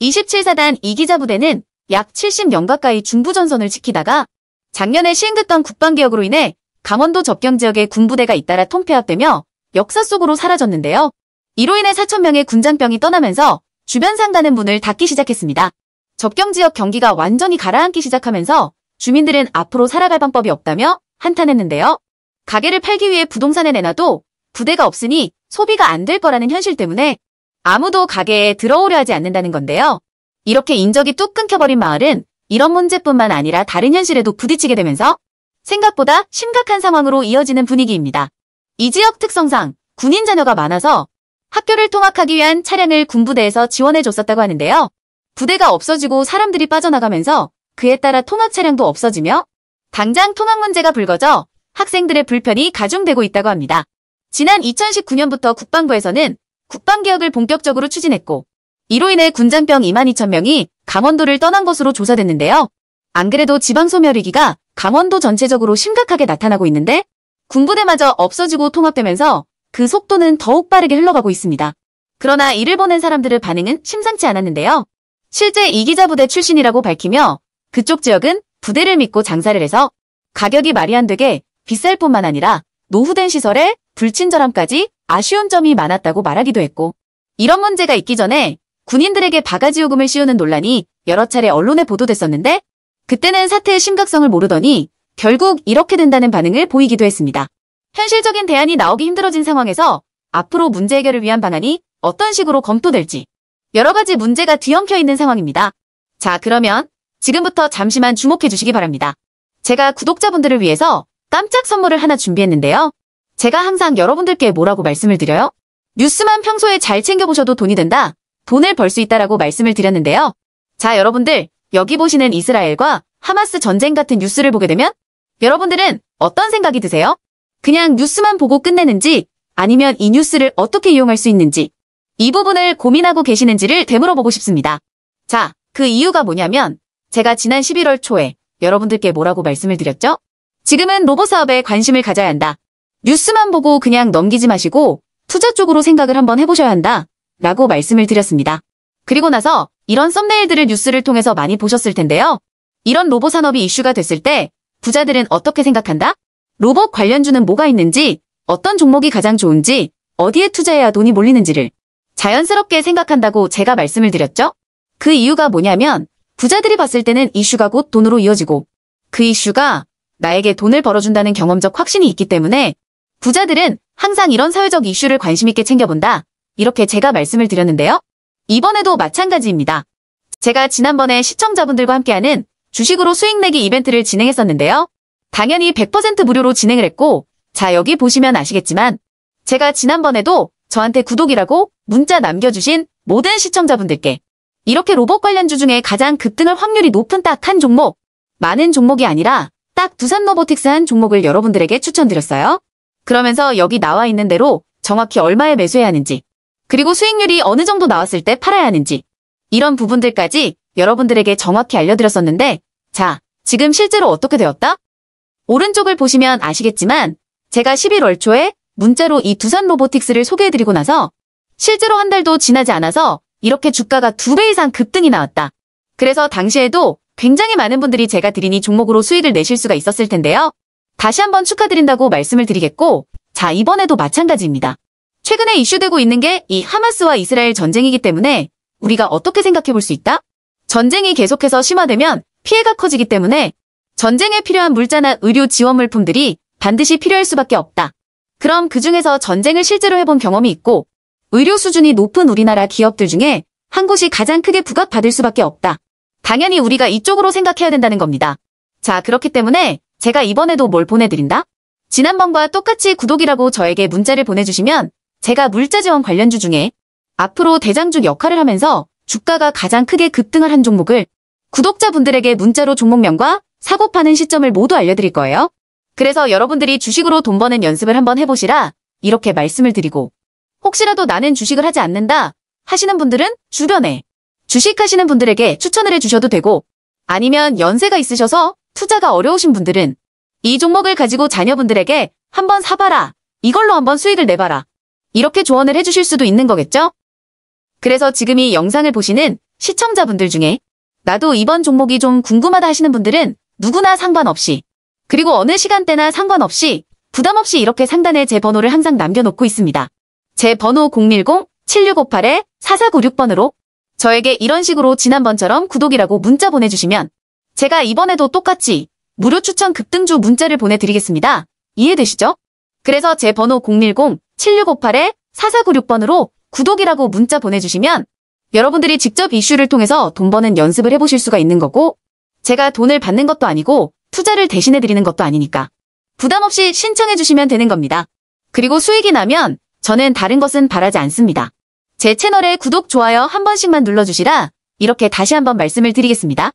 27사단 이기자 부대는 약 70년 가까이 중부전선을 지키다가 작년에 시행됐던 국방개혁으로 인해 강원도 접경지역의 군부대가 잇따라 통폐합되며 역사 속으로 사라졌는데요. 이로 인해 4천명의 군장병이 떠나면서 주변 상단는 문을 닫기 시작했습니다. 접경지역 경기가 완전히 가라앉기 시작하면서 주민들은 앞으로 살아갈 방법이 없다며 한탄했는데요. 가게를 팔기 위해 부동산에 내놔도 부대가 없으니 소비가 안 될 거라는 현실 때문에 아무도 가게에 들어오려 하지 않는다는 건데요. 이렇게 인적이 뚝 끊겨버린 마을은 이런 문제뿐만 아니라 다른 현실에도 부딪히게 되면서 생각보다 심각한 상황으로 이어지는 분위기입니다. 이 지역 특성상 군인 자녀가 많아서 학교를 통학하기 위한 차량을 군부대에서 지원해줬었다고 하는데요. 부대가 없어지고 사람들이 빠져나가면서 그에 따라 통학 차량도 없어지며 당장 통학 문제가 불거져 학생들의 불편이 가중되고 있다고 합니다. 지난 2019년부터 국방부에서는 국방개혁을 본격적으로 추진했고 이로 인해 군장병 2만 2천 명이 강원도를 떠난 것으로 조사됐는데요. 안 그래도 지방소멸 위기가 강원도 전체적으로 심각하게 나타나고 있는데 군부대마저 없어지고 통합되면서 그 속도는 더욱 빠르게 흘러가고 있습니다. 그러나 이를 보낸 사람들의 반응은 심상치 않았는데요. 실제 이기자 부대 출신이라고 밝히며 그쪽 지역은 부대를 믿고 장사를 해서 가격이 말이 안 되게 비쌀 뿐만 아니라 노후된 시설에 불친절함까지 아쉬운 점이 많았다고 말하기도 했고 이런 문제가 있기 전에 군인들에게 바가지 요금을 씌우는 논란이 여러 차례 언론에 보도됐었는데 그때는 사태의 심각성을 모르더니 결국 이렇게 된다는 반응을 보이기도 했습니다. 현실적인 대안이 나오기 힘들어진 상황에서 앞으로 문제 해결을 위한 방안이 어떤 식으로 검토될지 여러 가지 문제가 뒤엉켜 있는 상황입니다. 자 그러면 지금부터 잠시만 주목해 주시기 바랍니다. 제가 구독자분들을 위해서 깜짝 선물을 하나 준비했는데요. 제가 항상 여러분들께 뭐라고 말씀을 드려요? 뉴스만 평소에 잘 챙겨보셔도 돈이 된다. 돈을 벌 수 있다라고 말씀을 드렸는데요. 자, 여러분들, 여기 보시는 이스라엘과 하마스 전쟁 같은 뉴스를 보게 되면 여러분들은 어떤 생각이 드세요? 그냥 뉴스만 보고 끝내는지 아니면 이 뉴스를 어떻게 이용할 수 있는지 이 부분을 고민하고 계시는지를 되물어보고 싶습니다. 자, 그 이유가 뭐냐면 제가 지난 11월 초에 여러분들께 뭐라고 말씀을 드렸죠? 지금은 로봇 사업에 관심을 가져야 한다. 뉴스만 보고 그냥 넘기지 마시고 투자 쪽으로 생각을 한번 해보셔야 한다 라고 말씀을 드렸습니다. 그리고 나서 이런 썸네일들을 뉴스를 통해서 많이 보셨을 텐데요. 이런 로봇 산업이 이슈가 됐을 때 부자들은 어떻게 생각한다? 로봇 관련주는 뭐가 있는지, 어떤 종목이 가장 좋은지, 어디에 투자해야 돈이 몰리는지를 자연스럽게 생각한다고 제가 말씀을 드렸죠? 그 이유가 뭐냐면 부자들이 봤을 때는 이슈가 곧 돈으로 이어지고 그 이슈가 나에게 돈을 벌어준다는 경험적 확신이 있기 때문에 부자들은 항상 이런 사회적 이슈를 관심있게 챙겨본다. 이렇게 제가 말씀을 드렸는데요. 이번에도 마찬가지입니다. 제가 지난번에 시청자분들과 함께하는 주식으로 수익 내기 이벤트를 진행했었는데요. 당연히 100% 무료로 진행을 했고 자 여기 보시면 아시겠지만 제가 지난번에도 저한테 구독이라고 문자 남겨주신 모든 시청자분들께 이렇게 로봇 관련주 중에 가장 급등할 확률이 높은 딱 한 종목 많은 종목이 아니라 딱 두산 로보틱스 한 종목을 여러분들에게 추천드렸어요. 그러면서 여기 나와 있는 대로 정확히 얼마에 매수해야 하는지 그리고 수익률이 어느 정도 나왔을 때 팔아야 하는지 이런 부분들까지 여러분들에게 정확히 알려드렸었는데 자, 지금 실제로 어떻게 되었다? 오른쪽을 보시면 아시겠지만 제가 11월 초에 문자로 이 두산 로보틱스를 소개해드리고 나서 실제로 한 달도 지나지 않아서 이렇게 주가가 두 배 이상 급등이 나왔다. 그래서 당시에도 굉장히 많은 분들이 제가 드린 이 종목으로 수익을 내실 수가 있었을 텐데요. 다시 한번 축하드린다고 말씀을 드리겠고 자 이번에도 마찬가지입니다. 최근에 이슈되고 있는 게 이 하마스와 이스라엘 전쟁이기 때문에 우리가 어떻게 생각해 볼 수 있다? 전쟁이 계속해서 심화되면 피해가 커지기 때문에 전쟁에 필요한 물자나 의료 지원 물품들이 반드시 필요할 수밖에 없다. 그럼 그중에서 전쟁을 실제로 해본 경험이 있고 의료 수준이 높은 우리나라 기업들 중에 한 곳이 가장 크게 부각받을 수밖에 없다. 당연히 우리가 이쪽으로 생각해야 된다는 겁니다. 자 그렇기 때문에 제가 이번에도 뭘 보내드린다? 지난번과 똑같이 구독이라고 저에게 문자를 보내주시면 제가 물자 지원 관련주 중에 앞으로 대장주 역할을 하면서 주가가 가장 크게 급등을 한 종목을 구독자분들에게 문자로 종목명과 사고 파는 시점을 모두 알려드릴 거예요. 그래서 여러분들이 주식으로 돈 버는 연습을 한번 해보시라 이렇게 말씀을 드리고 혹시라도 나는 주식을 하지 않는다 하시는 분들은 주변에 주식하시는 분들에게 추천을 해주셔도 되고 아니면 연세가 있으셔서 투자가 어려우신 분들은 이 종목을 가지고 자녀분들에게 한번 사봐라. 이걸로 한번 수익을 내봐라. 이렇게 조언을 해주실 수도 있는 거겠죠? 그래서 지금 이 영상을 보시는 시청자분들 중에 나도 이번 종목이 좀 궁금하다 하시는 분들은 누구나 상관없이 그리고 어느 시간대나 상관없이 부담없이 이렇게 상단에 제 번호를 항상 남겨놓고 있습니다. 제 번호 010-7658-4496번으로 저에게 이런 식으로 지난번처럼 구독이라고 문자 보내주시면 제가 이번에도 똑같이 무료 추천 급등주 문자를 보내드리겠습니다. 이해되시죠? 그래서 제 번호 010-7658-4496번으로 구독이라고 문자 보내주시면 여러분들이 직접 이슈를 통해서 돈 버는 연습을 해보실 수가 있는 거고 제가 돈을 받는 것도 아니고 투자를 대신해드리는 것도 아니니까 부담 없이 신청해주시면 되는 겁니다. 그리고 수익이 나면 저는 다른 것은 바라지 않습니다. 제 채널에 구독, 좋아요 한 번씩만 눌러주시라 이렇게 다시 한번 말씀을 드리겠습니다.